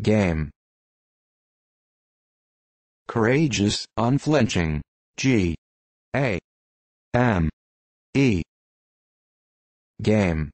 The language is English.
Game. Courageous, unflinching. G. A. M. E. Game.